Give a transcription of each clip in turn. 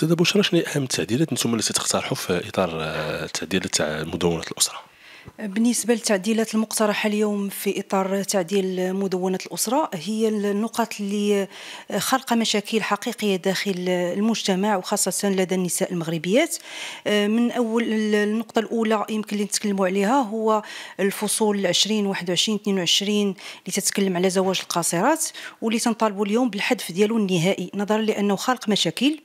سيده بشرى شنو اهم التعديلات انتم اللي تقترحوا في اطار آه، التعديلات تاع مدونه الاسره بالنسبة للتعديلات المقترحة اليوم في إطار تعديل مدونة الأسرة هي النقاط اللي آه، خلق مشاكل حقيقية داخل المجتمع وخاصة لدى النساء المغربيات آه، من أول النقطة الأولى يمكن اللي نتكلموا عليها هو الفصول 20 21 22 اللي تتكلم على زواج القاصرات واللي تنطالبوا اليوم بالحذف ديالو النهائي نظرا لأنه خلق مشاكل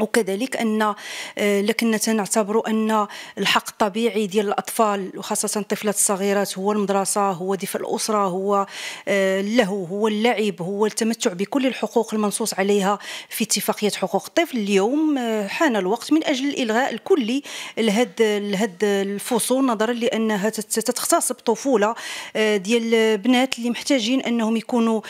وكذلك ان آه، لكن تنعتبر ان الحق الطبيعي ديال الاطفال وخاصه الطفلات الصغيرات هو المدرسه هو دفء الاسره هو آه، اللهو هو اللعب هو التمتع بكل الحقوق المنصوص عليها في اتفاقيه حقوق الطفل اليوم آه، حان الوقت من اجل الالغاء الكلي لهاد لهاد الفصول نظرا لانها تتختصب طفوله ديال بنات اللي محتاجين انهم يكونوا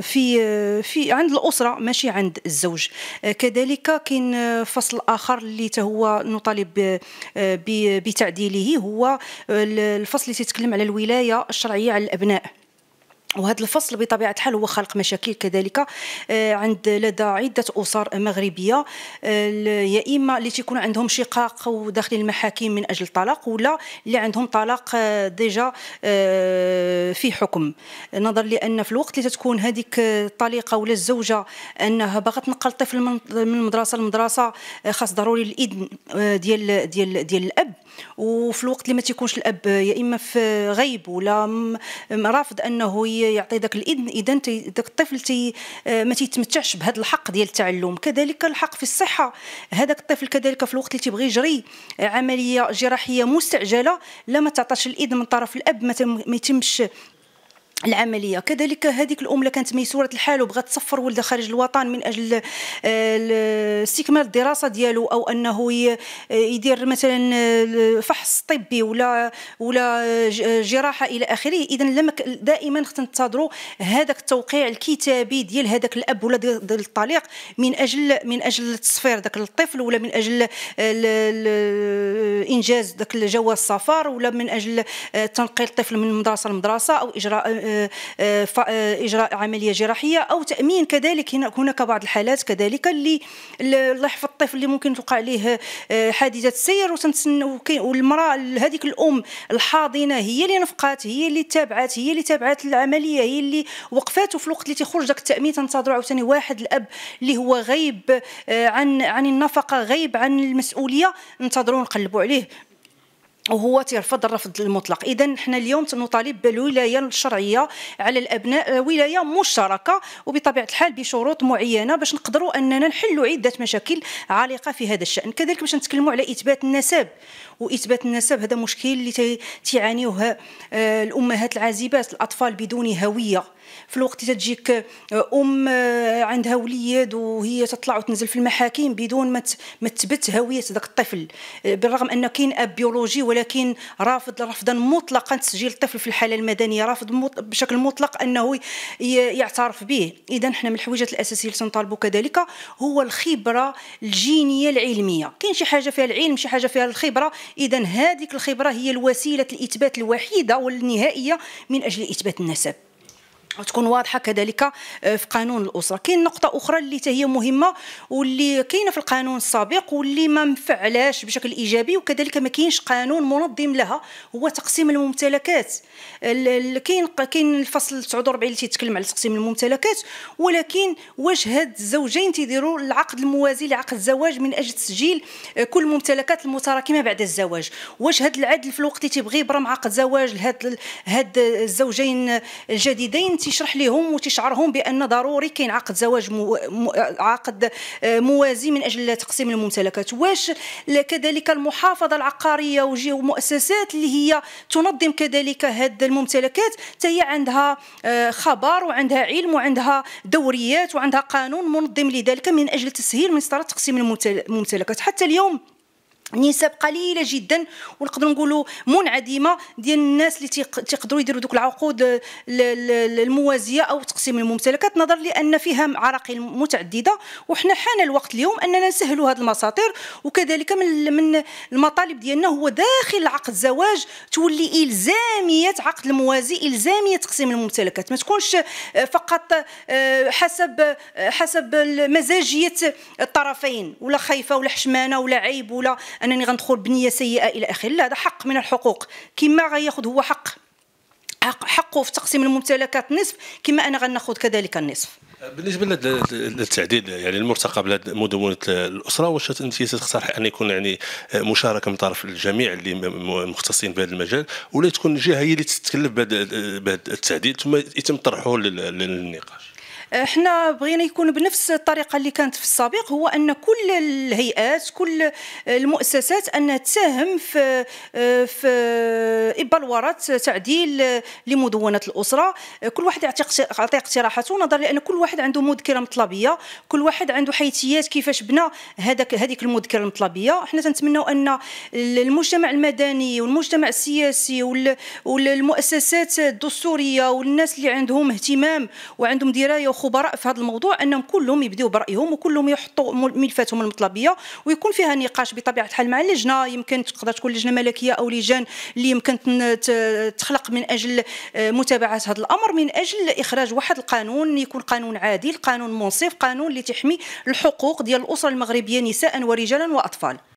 في في عند الاسره ماشي عند الزوج آه، كذلك كاين آه، فصل اخر اللي هو نطالب آه، بتعديله هو الفصل اللي تيتكلم على الولايه الشرعيه على الابناء وهذا الفصل بطبيعه الحال هو خلق مشاكل كذلك آه، عند لدى عده اسر مغربيه آه، يا اما اللي تيكون عندهم شقاق وداخل المحاكم من اجل الطلاق ولا اللي عندهم طلاق آه، ديجا في حكم نظر لان في الوقت اللي تتكون هذيك الطليقه ولا الزوجه انها باغا تنقل الطفل من المدرسة لمدرسه خاص ضروري الاذن ديال ديال ديال الاب وفي الوقت اللي ما تيكونش الاب يا اما في غيب ولا رافض انه يعطي ذاك الاذن اذا ذاك الطفل تي آه، ما تيتمتعش بهذا الحق ديال التعلم كذلك الحق في الصحه هذاك الطفل كذلك في الوقت اللي تيبغي يجري آه، عمليه جراحيه مستعجله لا ما تعطاش الاذن من طرف الاب ما يتمش العمليه كذلك هذيك الام اللي كانت ميسوره الحال وبغات تصفر ولدها خارج الوطن من اجل آه، استكمال الدراسه ديالو او انه يدير مثلا آه، فحص طبي ولا ولا جراحه الى اخره اذا لما دائما تنتظروا هذاك التوقيع الكتابي ديال هذاك الاب ولا ديال الطليق من اجل من اجل تصفير ذاك الطفل ولا من اجل آه، انجاز ذاك جواز السفر ولا من اجل تنقل الطفل من مدرسه لمدرسه او اجراء آه، آه، اجراء عمليه جراحيه او تامين كذلك هناك بعض الحالات كذلك اللي الله يحفظ الطفل اللي ممكن توقع عليه آه، حادثه سير والمراه هذيك الام الحاضنه هي اللي نفقات هي اللي تابعات هي اللي تابعات العمليه هي اللي وقفات وفي الوقت اللي تيخرج داك التامين تنتظروا عاوتاني واحد الاب اللي هو غيب عن عن النفقه غيب عن المسؤوليه ننتظروا نقلبوا عليه وهو تيرفض الرفض المطلق اذا حنا اليوم نطالب بالولايه الشرعيه على الابناء آه، ولايه مشتركه وبطبيعه الحال بشروط معينه باش نقدروا اننا نحلوا عده مشاكل عالقه في هذا الشان كذلك باش نتكلموا على اثبات النسب واثبات النسب هذا مشكل اللي تيعانيوه آه، الامهات العازبات الاطفال بدون هويه في الوقت تجيك آه، ام آه، عندها وليد وهي تطلع وتنزل في المحاكم بدون ما تثبت هويه ذاك الطفل آه، بالرغم ان كاين اب بيولوجي ولكن رافض رفضا مطلقا تسجيل الطفل في الحاله المدنيه رافض بشكل مطلق انه يعترف به اذا حنا من الحويجات الاساسيه اللي تنطالبوا كذلك هو الخبره الجينيه العلميه كاين شي حاجه فيها العلم شي حاجه فيها الخبره اذا هذيك الخبره هي الوسيله الاثبات الوحيده والنهائيه من اجل اثبات النسب وتكون واضحه كذلك آه، في قانون الاسره كاين نقطه اخرى اللي هي مهمه واللي كاينه في القانون السابق واللي ما مفعلاش بشكل ايجابي وكذلك ما كاينش قانون منظم لها هو تقسيم الممتلكات كاين كاين الفصل 49 اللي تيتكلم على تقسيم الممتلكات ولكن واش هاد الزوجين تيديروا العقد الموازي لعقد الزواج من اجل تسجيل آه، كل الممتلكات المتراكمه بعد الزواج واش هاد العدل في الوقت اللي تيبغي يبرم عقد زواج لهاد هاد الزوجين الجديدين تشرح لهم وتشعرهم بان ضروري كاين عقد زواج مو... عقد آه، موازي من اجل تقسيم الممتلكات واش كذلك المحافظه العقاريه وجهه مؤسسات اللي هي تنظم كذلك هذه الممتلكات هي عندها آه، خبر وعندها علم وعندها دوريات وعندها قانون منظم لذلك من اجل تسهيل مسطره تقسيم الممتلكات حتى اليوم نسب قليله جدا ونقدروا نقولوا منعدمه ديال الناس اللي تيقدروا يديروا دوك العقود الموازيه او تقسيم الممتلكات نظرا لان فيها عراقيل متعدده وحنا حان الوقت اليوم اننا نسهلوا هذه المساطير وكذلك من من المطالب ديالنا هو داخل عقد الزواج تولي الزاميه عقد الموازي الزاميه تقسيم الممتلكات ما تكونش آه، فقط آه، حسب آه، حسب مزاجيه الطرفين ولا خايفه ولا حشمانه ولا عيب ولا انني غندخل بنيه سيئه الى اخره لا هذا حق من الحقوق كما غياخذ هو حق حقه في تقسيم الممتلكات نصف كما انا غناخذ كذلك النصف بالنسبه للتعديل يعني المرتقب لمدونه الاسره واش انت تقترح ان يكون يعني مشاركه من طرف الجميع اللي مختصين بهذا المجال ولا تكون الجهه هي اللي تتكلف بهذا التعديل ثم يتم طرحه للنقاش احنا بغينا يكون بنفس الطريقه اللي كانت في السابق هو ان كل الهيئات كل المؤسسات ان تساهم في في بلوره تعديل لمدونه الاسره كل واحد يعطي اقتراحاته نظرا لان كل واحد عنده مذكره مطلبيه كل واحد عنده حيثيات كيفاش بنى هذاك هذيك المذكره المطلبيه احنا تنتمنوا ان المجتمع المدني والمجتمع السياسي والمؤسسات الدستوريه والناس اللي عندهم اهتمام وعندهم درايه الخبراء في هذا الموضوع انهم كلهم يبداو برايهم وكلهم يحطوا ملفاتهم المطلبيه ويكون فيها نقاش بطبيعه الحال مع اللجنه يمكن تقدر تكون لجنه ملكيه او لجان اللي يمكن تخلق من اجل آه، متابعه هذا الامر من اجل اخراج واحد القانون يكون قانون عادل قانون منصف قانون اللي تحمي الحقوق ديال الاسره المغربيه نساء ورجالا واطفال